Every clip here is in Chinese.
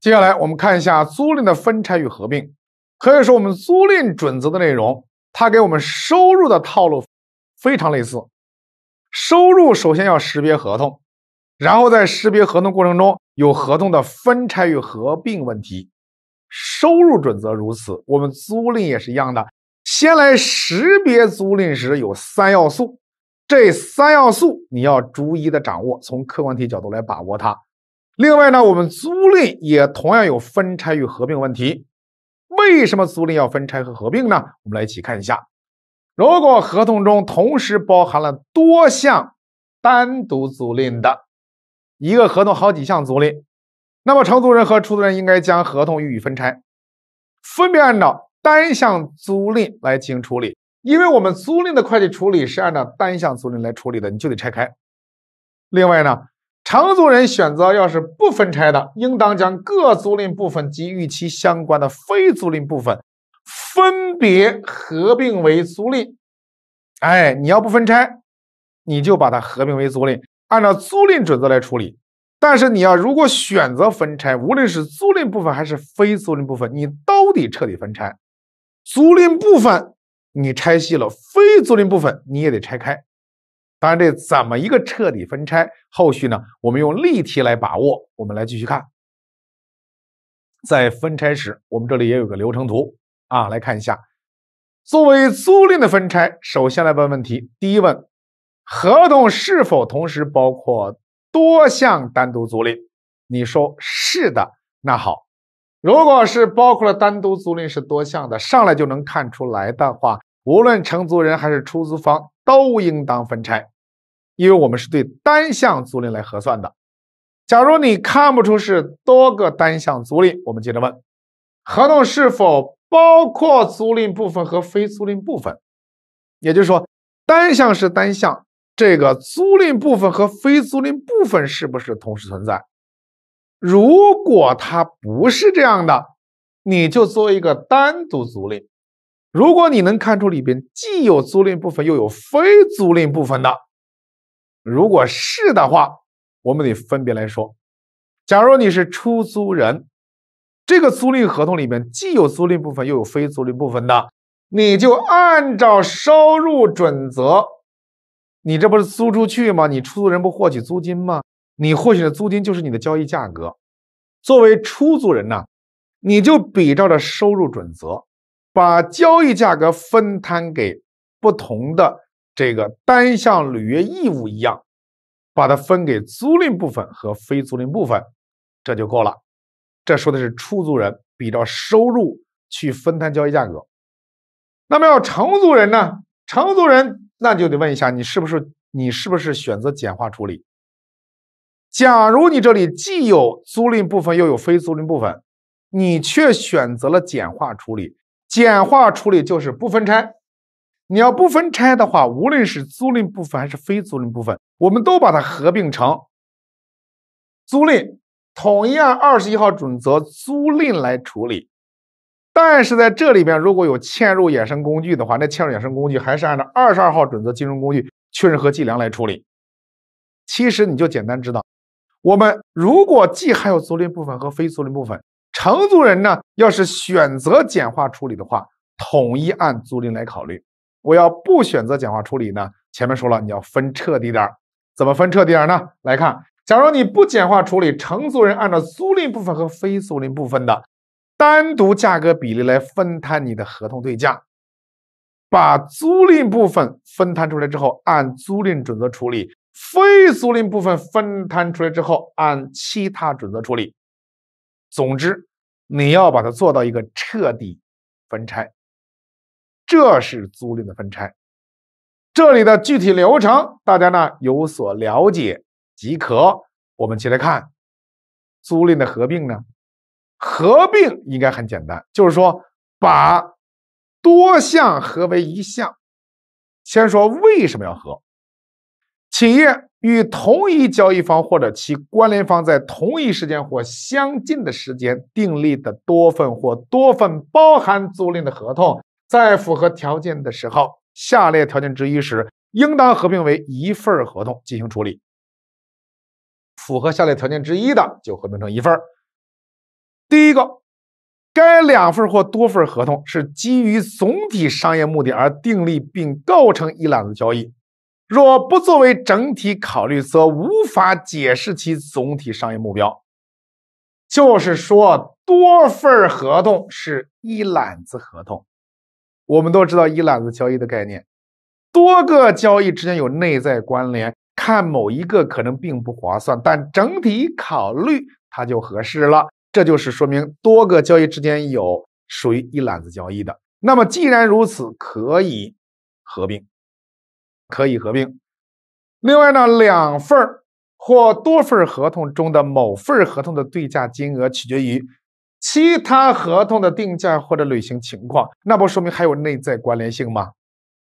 接下来我们看一下租赁的分拆与合并，可以说我们租赁准则的内容，它给我们收入的套路非常类似。收入首先要识别合同，然后在识别合同过程中有合同的分拆与合并问题。收入准则如此，我们租赁也是一样的。先来识别租赁时有三要素，这三要素你要逐一的掌握，从客观题角度来把握它。另外呢，我们租赁也同样有分拆与合并问题。为什么租赁要分拆和合并呢？我们来一起看一下。如果合同中同时包含了多项单独租赁的，一个合同好几项租赁，那么承租人和出租人应该将合同予以分拆，分别按照单项租赁来进行处理。因为我们租赁的会计处理是按照单项租赁来处理的，你就得拆开。另外呢。承租人选择要是不分拆的，应当将各租赁部分及与其相关的非租赁部分分别合并为租赁。哎，你要不分拆，你就把它合并为租赁，按照租赁准则来处理。但是你要如果选择分拆，无论是租赁部分还是非租赁部分，你都得彻底分拆。租赁部分你拆细了，非租赁部分你也得拆开。当然，这怎么一个彻底分拆？后续呢？我们用例题来把握。我们来继续看，在分拆时，我们这里也有个流程图啊，来看一下。作为租赁的分拆，首先来问问题。第一问：合同是否同时包括多项单独租赁？你说是的，那好。如果是包括了单独租赁是多项的，上来就能看出来的话，无论承租人还是出租方。都应当分拆，因为我们是对单项租赁来核算的。假如你看不出是多个单项租赁，我们接着问：合同是否包括租赁部分和非租赁部分？也就是说，单项是单项，这个租赁部分和非租赁部分是不是同时存在？如果它不是这样的，你就做一个单独租赁。如果你能看出里边既有租赁部分又有非租赁部分的，如果是的话，我们得分别来说。假如你是出租人，这个租赁合同里面既有租赁部分又有非租赁部分的，你就按照收入准则。你这不是租出去吗？你出租人不获取租金吗？你获取的租金就是你的交易价格。作为出租人呢，你就比照着收入准则。把交易价格分摊给不同的这个单项履约义务一样，把它分给租赁部分和非租赁部分，这就够了。这说的是出租人比照收入去分摊交易价格。那么要承租人呢？承租人那就得问一下你是不是你是不是选择简化处理。假如你这里既有租赁部分又有非租赁部分，你却选择了简化处理。简化处理就是不分拆，你要不分拆的话，无论是租赁部分还是非租赁部分，我们都把它合并成租赁，统一按二十一号准则租赁来处理。但是在这里边如果有嵌入衍生工具的话，那嵌入衍生工具还是按照二十二号准则金融工具确认和计量来处理。其实你就简单知道，我们如果既含有租赁部分和非租赁部分。承租人呢，要是选择简化处理的话，统一按租赁来考虑；我要不选择简化处理呢？前面说了，你要分彻底点怎么分彻底点呢？来看，假如你不简化处理，承租人按照租赁部分和非租赁部分的单独价格比例来分摊你的合同对价。把租赁部分分摊出来之后，按租赁准则处理；非租赁部分分摊出来之后，按其他准则处理。总之。你要把它做到一个彻底分拆，这是租赁的分拆。这里的具体流程，大家呢有所了解即可。我们起来看租赁的合并呢，合并应该很简单，就是说把多项合为一项。先说为什么要合，企业。与同一交易方或者其关联方在同一时间或相近的时间订立的多份或多份包含租赁的合同，在符合条件的时候，下列条件之一时，应当合并为一份合同进行处理。符合下列条件之一的，就合并成一份。第一个，该两份或多份合同是基于总体商业目的而订立并构成一揽子交易。若不作为整体考虑，则无法解释其总体商业目标。就是说，多份合同是一揽子合同。我们都知道一揽子交易的概念，多个交易之间有内在关联。看某一个可能并不划算，但整体考虑它就合适了。这就是说明多个交易之间有属于一揽子交易的。那么，既然如此，可以合并。可以合并。另外呢，两份或多份合同中的某份合同的对价金额取决于其他合同的定价或者履行情况，那不说明还有内在关联性吗？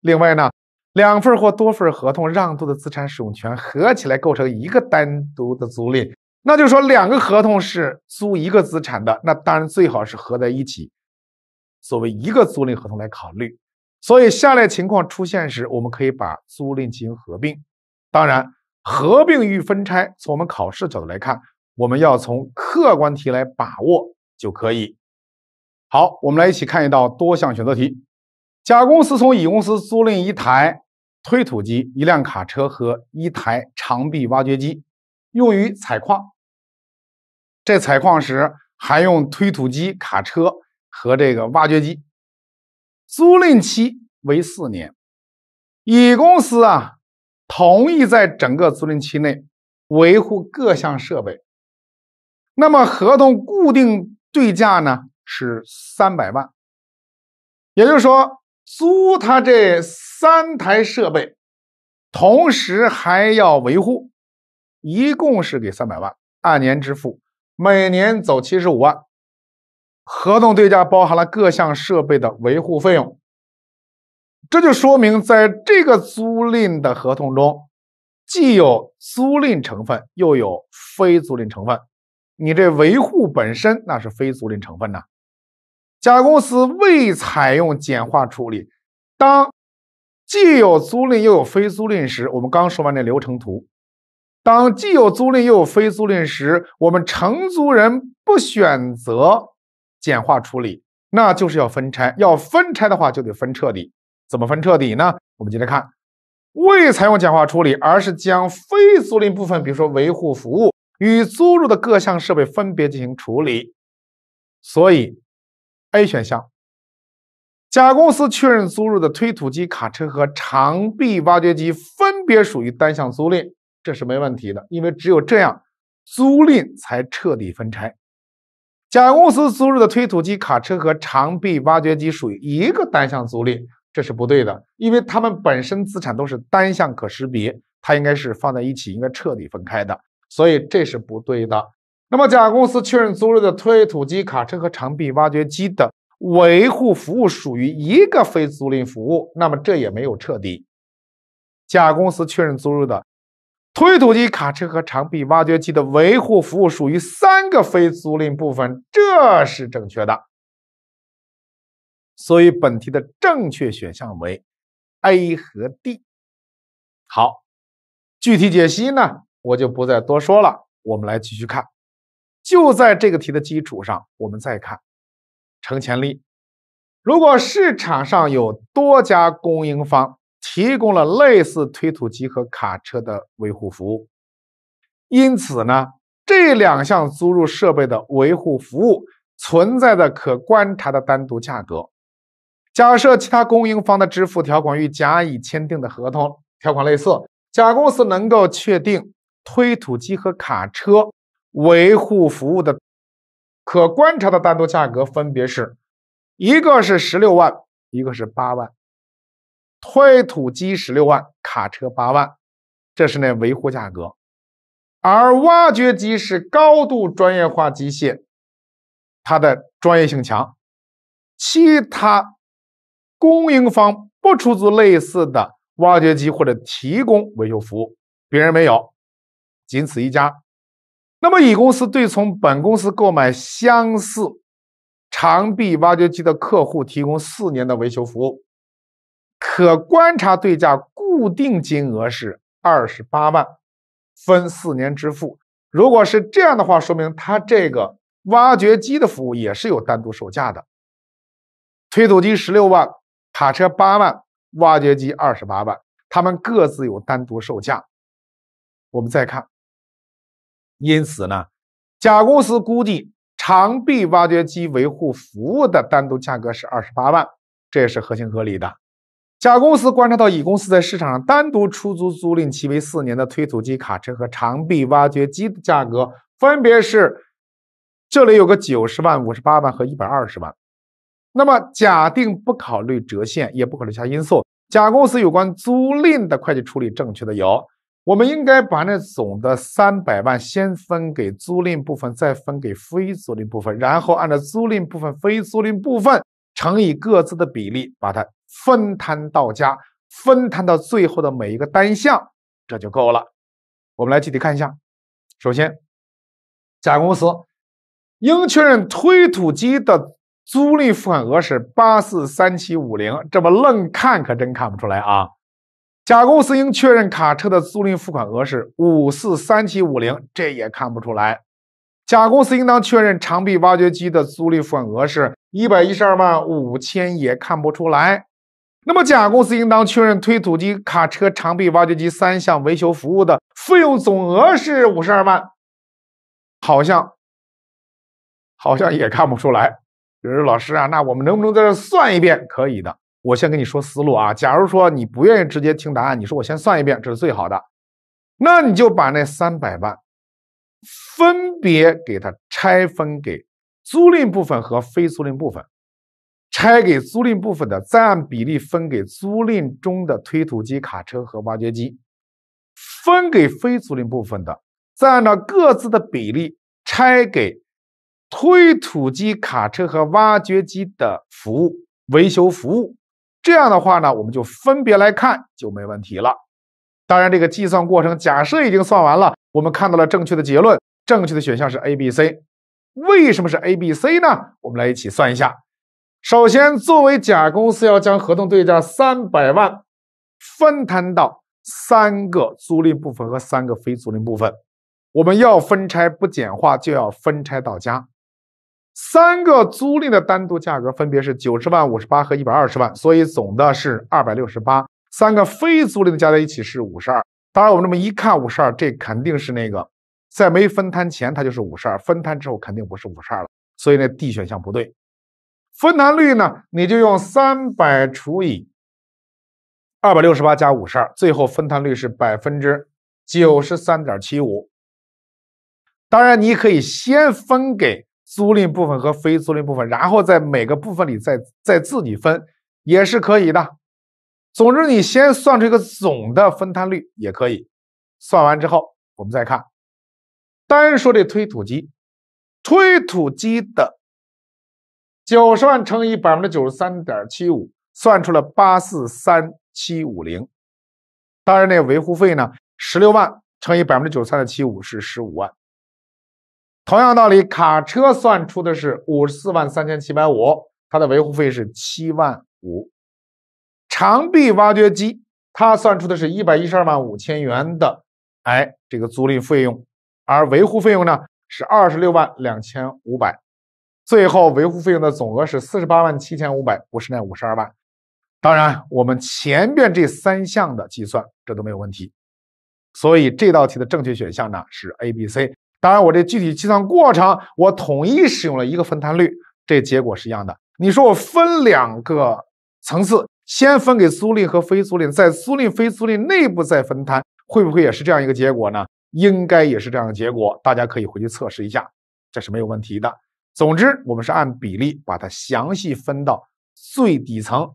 另外呢，两份或多份合同让渡的资产使用权合起来构成一个单独的租赁，那就是说两个合同是租一个资产的，那当然最好是合在一起作为一个租赁合同来考虑。所以，下列情况出现时，我们可以把租赁进行合并。当然，合并与分拆，从我们考试角度来看，我们要从客观题来把握就可以。好，我们来一起看一道多项选择题：甲公司从乙公司租赁一台推土机、一辆卡车和一台长臂挖掘机，用于采矿。这采矿时还用推土机、卡车和这个挖掘机。租赁期为四年，乙公司啊同意在整个租赁期内维护各项设备。那么合同固定对价呢是三百万，也就是说租他这三台设备，同时还要维护，一共是给三百万，按年支付，每年走七十五万。合同对价包含了各项设备的维护费用，这就说明在这个租赁的合同中，既有租赁成分，又有非租赁成分。你这维护本身那是非租赁成分呐。甲公司未采用简化处理。当既有租赁又有非租赁时，我们刚说完那流程图。当既有租赁又有非租赁时，我们承租人不选择。简化处理，那就是要分拆。要分拆的话，就得分彻底。怎么分彻底呢？我们接着看，未采用简化处理，而是将非租赁部分，比如说维护服务与租入的各项设备分别进行处理。所以，A 选项，甲公司确认租入的推土机、卡车和长臂挖掘机分别属于单项租赁，这是没问题的，因为只有这样，租赁才彻底分拆。甲公司租赁的推土机、卡车和长臂挖掘机属于一个单项租赁，这是不对的，因为它们本身资产都是单项可识别，它应该是放在一起，应该彻底分开的，所以这是不对的。那么，甲公司确认租赁的推土机、卡车和长臂挖掘机的维护服务属于一个非租赁服务，那么这也没有彻底。甲公司确认租赁的。推土机、卡车和长臂挖掘机的维护服务属于三个非租赁部分，这是正确的。所以本题的正确选项为 A 和 D。好，具体解析呢，我就不再多说了。我们来继续看，就在这个题的基础上，我们再看承前力。如果市场上有多家供应方。提供了类似推土机和卡车的维护服务，因此呢，这两项租入设备的维护服务存在的可观察的单独价格。假设其他供应方的支付条款与甲乙签订的合同条款类似，甲公司能够确定推土机和卡车维护服务的可观察的单独价格，分别是一个是十六万，一个是八万。推土机十六万，卡车八万，这是那维护价格。而挖掘机是高度专业化机械，它的专业性强，其他供应方不出租类似的挖掘机或者提供维修服务，别人没有，仅此一家。那么，乙公司对从本公司购买相似长臂挖掘机的客户提供四年的维修服务。可观察对价固定金额是二十八万，分四年支付。如果是这样的话，说明他这个挖掘机的服务也是有单独售价的。推土机十六万，卡车八万，挖掘机二十八万，他们各自有单独售价。我们再看，因此呢，甲公司估计长臂挖掘机维护服务的单独价格是二十八万，这也是合情合理的。甲公司观察到乙公司在市场上单独出租租赁期为四年的推土机、卡车和长臂挖掘机的价格分别是：这里有个九十万、五十八万和一百二十万。那么，假定不考虑折现，也不考虑其他因素，甲公司有关租赁的会计处理正确的有：我们应该把那总的三百万先分给租赁部分，再分给非租赁部分，然后按照租赁部分、非租赁部分乘以各自的比例把它。分摊到家，分摊到最后的每一个单项，这就够了。我们来具体看一下。首先，甲公司应确认推土机的租赁付款额是八四三七五零，这么愣看可真看不出来啊。甲公司应确认卡车的租赁付款额是五四三七五零，这也看不出来。甲公司应当确认长臂挖掘机的租赁付款额是一百一十二万五千，也看不出来。那么，甲公司应当确认推土机、卡车、长臂挖掘机三项维修服务的费用总额是五十二万，好像，好像也看不出来。有人说：“老师啊，那我们能不能在这算一遍？”可以的，我先跟你说思路啊。假如说你不愿意直接听答案，你说我先算一遍，这是最好的。那你就把那三百万分别给它拆分给租赁部分和非租赁部分。拆给租赁部分的，再按比例分给租赁中的推土机、卡车和挖掘机；分给非租赁部分的，再按照各自的比例拆给推土机、卡车和挖掘机的服务维修服务。这样的话呢，我们就分别来看就没问题了。当然，这个计算过程假设已经算完了，我们看到了正确的结论，正确的选项是 A、B、C。为什么是 A、B、C 呢？我们来一起算一下。首先，作为甲公司，要将合同对价三百万分摊到三个租赁部分和三个非租赁部分。我们要分拆不简化，就要分拆到家。三个租赁的单独价格分别是九十万、五十八和一百二十万，所以总的是二百六十八。三个非租赁的加在一起是五十二。当然，我们这么一看，五十二这肯定是那个在没分摊前它就是五十二，分摊之后肯定不是五十二了。所以呢，D 选项不对。分摊率呢？你就用三百除以二百六十八加五十二，最后分摊率是百分之九十三点七五。当然，你可以先分给租赁部分和非租赁部分，然后在每个部分里再再自己分，也是可以的。总之，你先算出一个总的分摊率也可以。算完之后，我们再看。单说这推土机，推土机的。九十万乘以百分之九十三点七五，算出了八四三七五零。当然，那维护费呢？十六万乘以百分之九十三点七五是十五万。同样道理，卡车算出的是五十四万三千七百五，它的维护费是七万五。长臂挖掘机，它算出的是一百一十二万五千元的，哎，这个租赁费用，而维护费用呢是二十六万两千五百。最后维护费用的总额是四十八万七千五百，不是那五十二万。当然，我们前面这三项的计算，这都没有问题。所以这道题的正确选项呢是 A、B、C。当然，我这具体计算过程，我统一使用了一个分摊率，这结果是一样的。你说我分两个层次，先分给租赁和非租赁，在租赁、非租赁内部再分摊，会不会也是这样一个结果呢？应该也是这样的结果。大家可以回去测试一下，这是没有问题的。总之，我们是按比例把它详细分到最底层，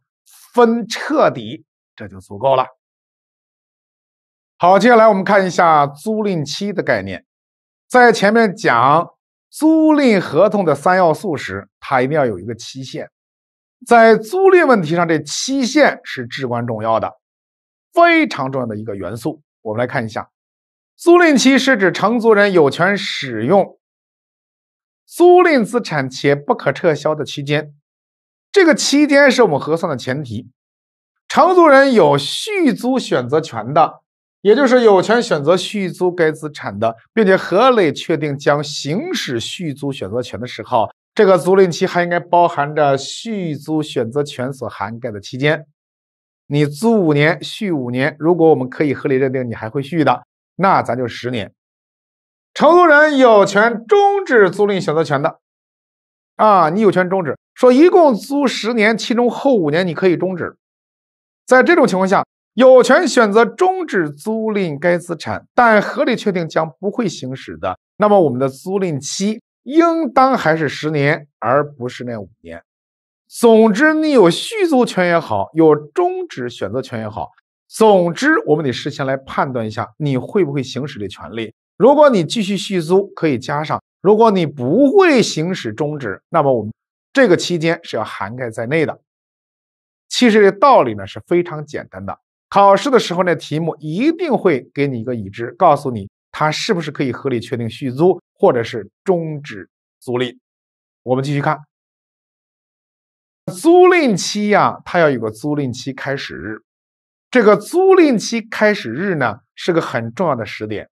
分彻底，这就足够了。好，接下来我们看一下租赁期的概念。在前面讲租赁合同的三要素时，它一定要有一个期限。在租赁问题上，这期限是至关重要的，非常重要的一个元素。我们来看一下，租赁期是指承租人有权使用。租赁资产且不可撤销的期间，这个期间是我们核算的前提。承租人有续租选择权的，也就是有权选择续租该资产的，并且合理确定将行使续租选择权的时候，这个租赁期还应该包含着续租选择权所涵盖的期间。你租五年续五年，如果我们可以合理认定你还会续的，那咱就十年。承租人有权终止租赁选择权的啊，你有权终止，说一共租十年，其中后五年你可以终止。在这种情况下，有权选择终止租赁该资产，但合理确定将不会行使的，那么我们的租赁期应当还是十年，而不是那五年。总之，你有续租权也好，有终止选择权也好，总之，我们得事先来判断一下你会不会行使这权利。如果你继续续租，可以加上；如果你不会行使终止，那么我们这个期间是要涵盖在内的。其实这道理呢是非常简单的。考试的时候呢，题目一定会给你一个已知，告诉你它是不是可以合理确定续租或者是终止租赁。我们继续看，租赁期呀，它要有个租赁期开始日，这个租赁期开始日呢是个很重要的时点。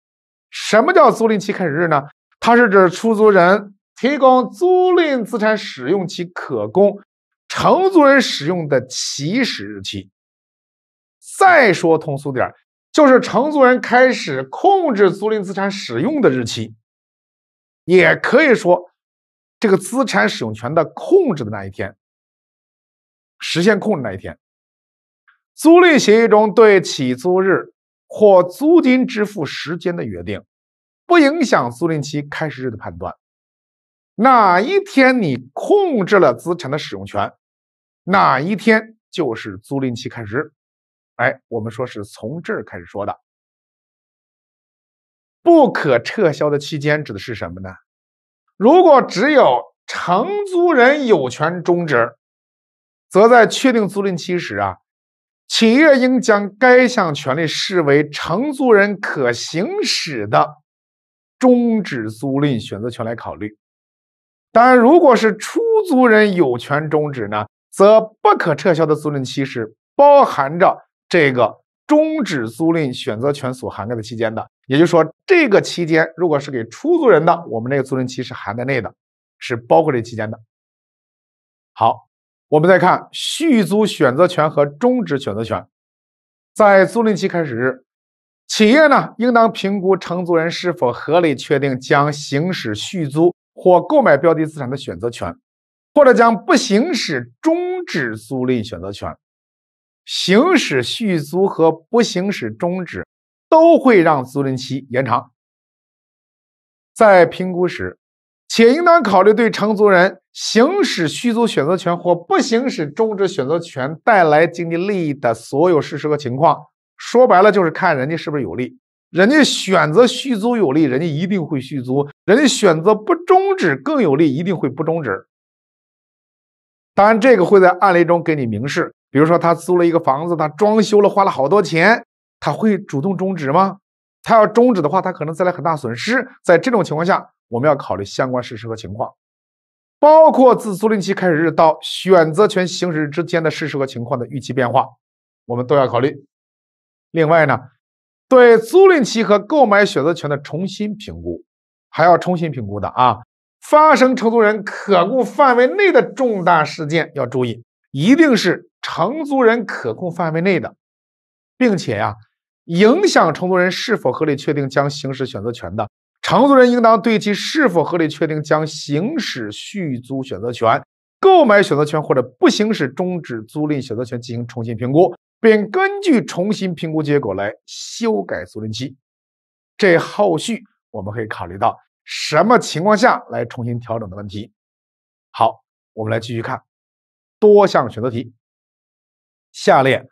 什么叫租赁期开始日呢？它是指出租人提供租赁资产使用期可供承租人使用的起始日期。再说通俗点就是承租人开始控制租赁资产使用的日期，也可以说这个资产使用权的控制的那一天，实现控制那一天。租赁协议中对起租日。或租金支付时间的约定，不影响租赁期开始日的判断。哪一天你控制了资产的使用权，哪一天就是租赁期开始日。哎，我们说是从这儿开始说的。不可撤销的期间指的是什么呢？如果只有承租人有权终止，则在确定租赁期时啊。企业应将该项权利视为承租人可行使的终止租赁选择权来考虑。当然，如果是出租人有权终止呢，则不可撤销的租赁期是包含着这个终止租赁选择权所涵盖的期间的。也就是说，这个期间如果是给出租人的，我们那个租赁期是含在内的，是包括这期间的。好。我们再看续租选择权和终止选择权，在租赁期开始日，企业呢应当评估承租人是否合理确定将行使续租或购买标的资产的选择权，或者将不行使终止租赁选择权。行使续租和不行使终止都会让租赁期延长。在评估时，且应当考虑对承租人。行使续租选择权或不行使终止选择权带来经济利益的所有事实和情况，说白了就是看人家是不是有利。人家选择续租有利，人家一定会续租；人家选择不终止更有利，一定会不终止。当然，这个会在案例中给你明示。比如说，他租了一个房子，他装修了，花了好多钱，他会主动终止吗？他要终止的话，他可能带来很大损失。在这种情况下，我们要考虑相关事实和情况。包括自租赁期开始日到选择权行使日之间的事实和情况的预期变化，我们都要考虑。另外呢，对租赁期和购买选择权的重新评估，还要重新评估的啊。发生承租人可控范围内的重大事件，要注意，一定是承租人可控范围内的，并且呀，影响承租人是否合理确定将行使选择权的。承租人应当对其是否合理确定将行使续租选择权、购买选择权或者不行使终止租赁选择权进行重新评估，并根据重新评估结果来修改租赁期。这后续我们可以考虑到什么情况下来重新调整的问题。好，我们来继续看多项选择题。下列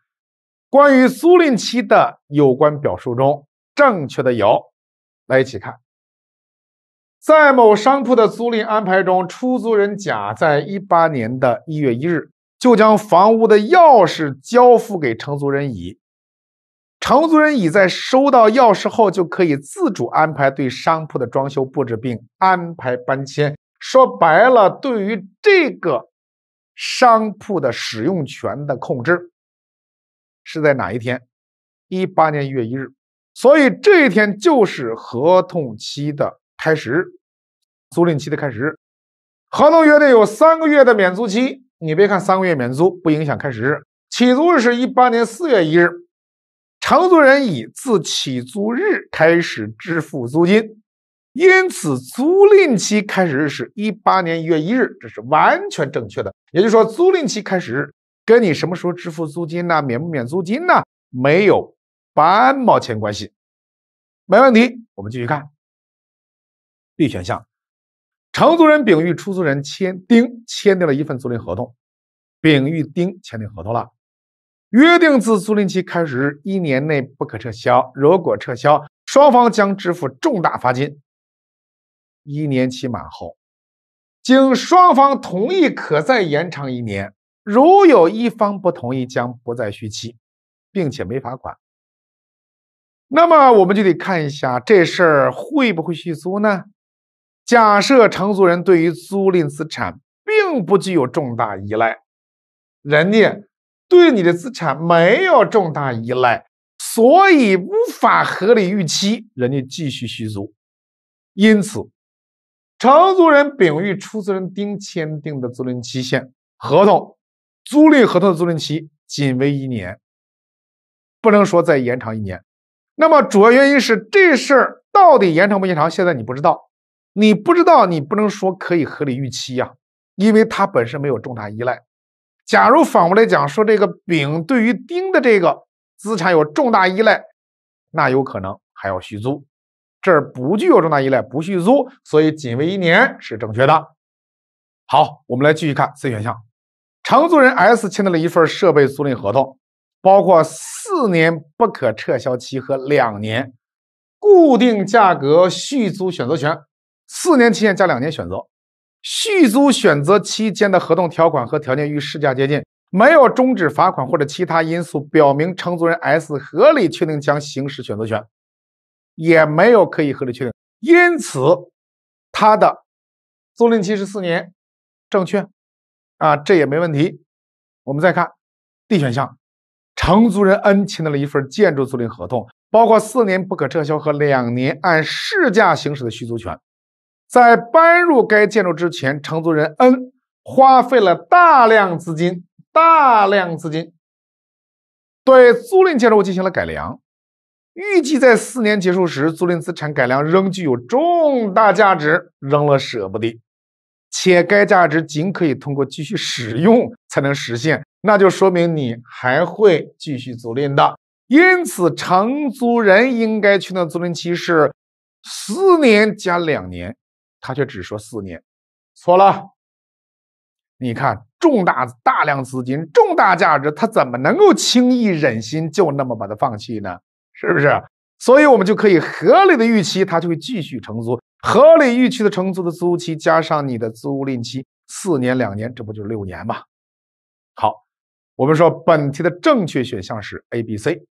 关于租赁期的有关表述中，正确的有，来一起看。在某商铺的租赁安排中，出租人甲在一八年的一月一日就将房屋的钥匙交付给承租人乙。承租人乙在收到钥匙后，就可以自主安排对商铺的装修布置并安排搬迁。说白了，对于这个商铺的使用权的控制是在哪一天？一八年一月一日。所以这一天就是合同期的。开始租赁期的开始合同约定有三个月的免租期。你别看三个月免租不影响开始日，起租日是一八年四月一日，承租人已自起租日开始支付租金，因此租赁期开始日是一八年一月一日，这是完全正确的。也就是说，租赁期开始日跟你什么时候支付租金呢，免不免租金呢，没有半毛钱关系，没问题。我们继续看。B 选项，承租人丙与出租人签丁签订了一份租赁合同，丙与丁签订合同了，约定自租赁期开始日一年内不可撤销，如果撤销，双方将支付重大罚金。一年期满后，经双方同意可再延长一年，如有一方不同意将不再续期，并且没罚款。那么我们就得看一下这事儿会不会续租呢？假设承租人对于租赁资产并不具有重大依赖，人家对你的资产没有重大依赖，所以无法合理预期人家继续续租。因此，承租人丙与出租人丁签订的租赁期限合同租赁合同的租赁期仅为一年，不能说再延长一年。那么主要原因是这事儿到底延长不延长，现在你不知道。你不知道，你不能说可以合理预期呀，因为它本身没有重大依赖。假如反过来讲，说这个丙对于丁的这个资产有重大依赖，那有可能还要续租。这儿不具有重大依赖，不续租，所以仅为一年是正确的。好，我们来继续看 C 选项，承租人 S 签订了一份设备租赁合同，包括四年不可撤销期和两年固定价格续租选择权。四年期限加两年选择续租选择期间的合同条款和条件与市价接近，没有终止罚款或者其他因素表明承租人 S 合理确定将行使选择权，也没有可以合理确定，因此他的租赁期是四年，正确啊，这也没问题。我们再看 D 选项，承租人 N 签订了一份建筑租赁合同，包括四年不可撤销和两年按市价行使的续租权。在搬入该建筑之前，承租人 N 花费了大量资金，大量资金对租赁建筑进行了改良。预计在四年结束时，租赁资产改良仍具有重大价值，扔了舍不得，且该价值仅可以通过继续使用才能实现。那就说明你还会继续租赁的，因此承租人应该确定租赁期是四年加两年。他却只说四年，错了。你看，重大大量资金、重大价值，他怎么能够轻易忍心就那么把它放弃呢？是不是？所以，我们就可以合理的预期，他就会继续承租。合理预期的承租的租期加上你的租赁期，四年两年，这不就是六年吗？好，我们说本题的正确选项是 A、B、C。